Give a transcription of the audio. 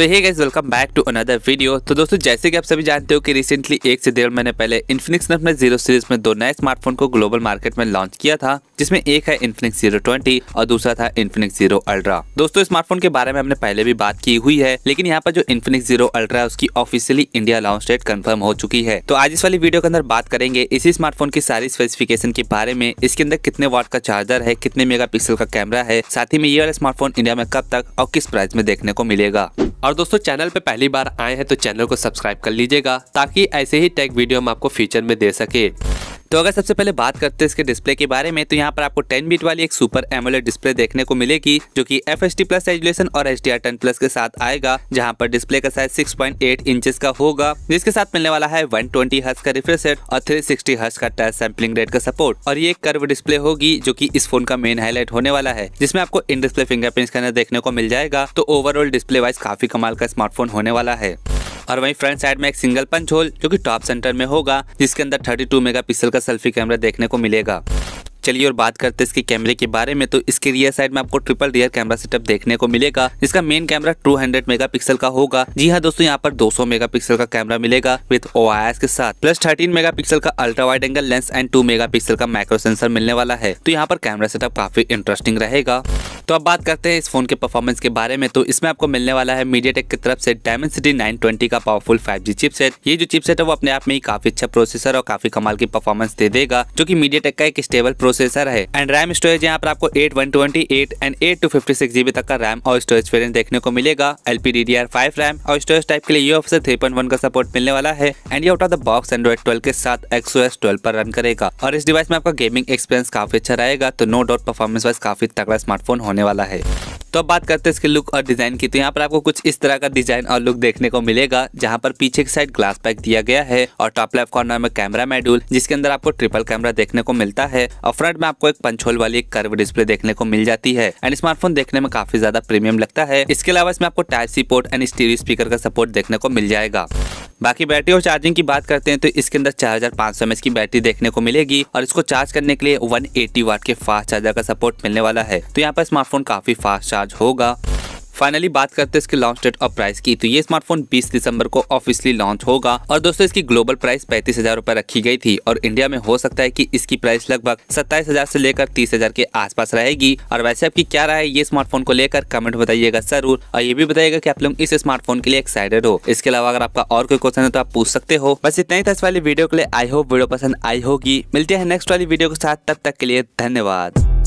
so hey guys welcome back to another video तो दोस्तों जैसे कि आप सभी जानते हो कि रिसेंटली एक से डेढ़ महीने पहले इन्फिनिक्स ने अपने जीरो सीरीज में दो नए स्मार्टफोन को ग्लोबल मार्केट में लॉन्च किया था जिसमें एक है इन्फिनिक्स जीरो ट्वेंटी और दूसरा था इन्फिनिक्स जीरो अल्ट्रा दोस्तों स्मार्टफोन के बारे में हमने पहले भी बात की हुई है लेकिन यहाँ पर जो इन्फिनिक्स जीरो अल्ट्रा उसकी officially India launch date confirm हो चुकी है तो आज इस वाली वीडियो के अंदर बात करेंगे इसी स्मार्टफोन की सारी स्पेसिफिकेशन के बारे में इसके अंदर कितने वाट का चार्जर है कितने पिक्सल का कैमरा है साथ ही में ये वाला स्मार्टफोन इंडिया में कब तक और किस प्राइस में देखने को मिलेगा और दोस्तों चैनल पे पहली बार आए हैं तो चैनल को सब्सक्राइब कर लीजिएगा ताकि ऐसे ही टेक वीडियो हम आपको फ्यूचर में दे सके तो अगर सबसे पहले बात करते हैं इसके डिस्प्ले के बारे में तो यहाँ पर आपको 10 बीट वाली एक सुपर एमोलेड डिस्प्ले देखने को मिलेगी जो कि एफ एस प्लस रेजुलेशन और H D R ten plus के साथ आएगा जहाँ पर डिस्प्ले का साइज 6.8 इंचेस का होगा जिसके साथ मिलने वाला है 120 ट्वेंटी का रिफ्रेश रेट और 360 सिक्सटी का टच सैम्पलिंग रेट का सपोर्ट और ये कर्व डिस्प्ले होगी जो की इस फोन का मेन हाईलाइट होने वाला है जिसमें आपको इन डिस्प्ले फिंगरप्रिंट स्कैनर देखने को मिल जाएगा तो ओवरऑल डिस्प्ले वाइज काफी कमाल का स्मार्टफोन होने वाला है और वहीं फ्रंट साइड में एक सिंगल पंच होल जो कि टॉप सेंटर में होगा जिसके अंदर 32 पिक्सल का सेल्फी कैमरा देखने को मिलेगा चलिए और बात करते हैं इसके कैमरे के बारे में तो इसके रियर साइड में आपको ट्रिपल रियर कैमरा सेटअप देखने को मिलेगा इसका मेन कैमरा 200 मेगापिक्सल का होगा जी हाँ दोस्तों यहाँ पर 200 मेगापिक्सल का कैमरा मिलेगा विद ओ के साथ प्लस 13 मेगापिक्सल का ultra wide angle lens and 2 mega का माइक्रो सेंसर मिलने वाला है तो यहाँ पर कैमरा सेटअप काफी इंटरेस्टिंग रहेगा तो अब बात करते हैं इस फोन के परफॉर्मेंस के बारे में तो इसमें आपको मिलने वाला है मीडिया टेक की तरफ से डायमंड सिटी नाइन ट्वेंटी का पावरफुल फाइव 5G चिपसेट ये जो चिपसेट है वो अपने आप में ही काफी अच्छा प्रोसेसर और काफी कमाल की परफॉर्मेंस दे देगा जो की मीडिया टेक का एक स्टेबल प्रोसेसर है एंड रैम स्टोरेज यहाँ पर आपको eight one twenty eight and eight two fifty six GB तक का रैम और स्टोरेज वेरियंट देखने को मिलेगा L P D D R five RAM और स्टोरेज टाइप के लिए UFS three point one का सपोर्ट मिलने वाला है एंड ये out of the box Android twelve के साथ एक्सो एस ट्वेल्व पर रन करेगा और इस डिवाइस में आपका गेमिंग एक्सपीरियंस काफी अच्छा रहेगा तो नो डाउट परफॉर्मेंस वाइज काफी तगड़ा स्मार्टफोन होने होने वाला है तो अब बात करते हैं इसके लुक और डिज़ाइन की तो यहाँ पर आपको कुछ इस तरह का डिजाइन और लुक देखने को मिलेगा जहाँ पर पीछे की साइड ग्लास पैक दिया गया है और टॉप लेफ्ट कॉर्नर में कैमरा मेड्यूल जिसके अंदर आपको ट्रिपल कैमरा देखने को मिलता है और फ्रंट में आपको एक पंचोल वाली एक कर्व डिस्प्ले देखने को मिल जाती है एंड स्मार्टफोन देखने में काफी ज्यादा प्रीमियम लगता है इसके अलावा इसमें आपको type C port and stereo speaker का सपोर्ट देखने को मिल जाएगा बाकी बैटरी और चार्जिंग की बात करते हैं तो इसके अंदर चार हजार सौ की बैटरी देखने को मिलेगी और इसको चार्ज करने के लिए 180 वाट के फास्ट चार्जर का सपोर्ट मिलने वाला है तो यहाँ पर स्मार्टफोन काफी फास्ट चार्ज होगा फाइनली बात करते हैं इसके लॉन्च डेट और प्राइस की तो ये स्मार्टफोन बीस दिसंबर को ऑफिसियली लॉन्च होगा और दोस्तों इसकी ग्लोबल प्राइस पैंतीस हजार रूपए रखी गई थी और इंडिया में हो सकता है की इसकी प्राइस लगभग सत्ताईस हजार से लेकर तीस हजार के आसपास रहेगी और वैसे आपकी क्या राय ये स्मार्टफोन को लेकर कमेंट बताइएगा जरूर और ये भी बताइएगा की आप लोग इस स्मार्टफोन के लिए एक्साइटेड हो इसके अलावा अगर आपका और कोई क्वेश्चन है तो आप पूछ सकते हो बस इतना ही था इस वाली वीडियो के लिए आई होप वीडियो पसंद आई होगी मिलते हैं नेक्स्ट वाली वीडियो के साथ तब तक के लिए धन्यवाद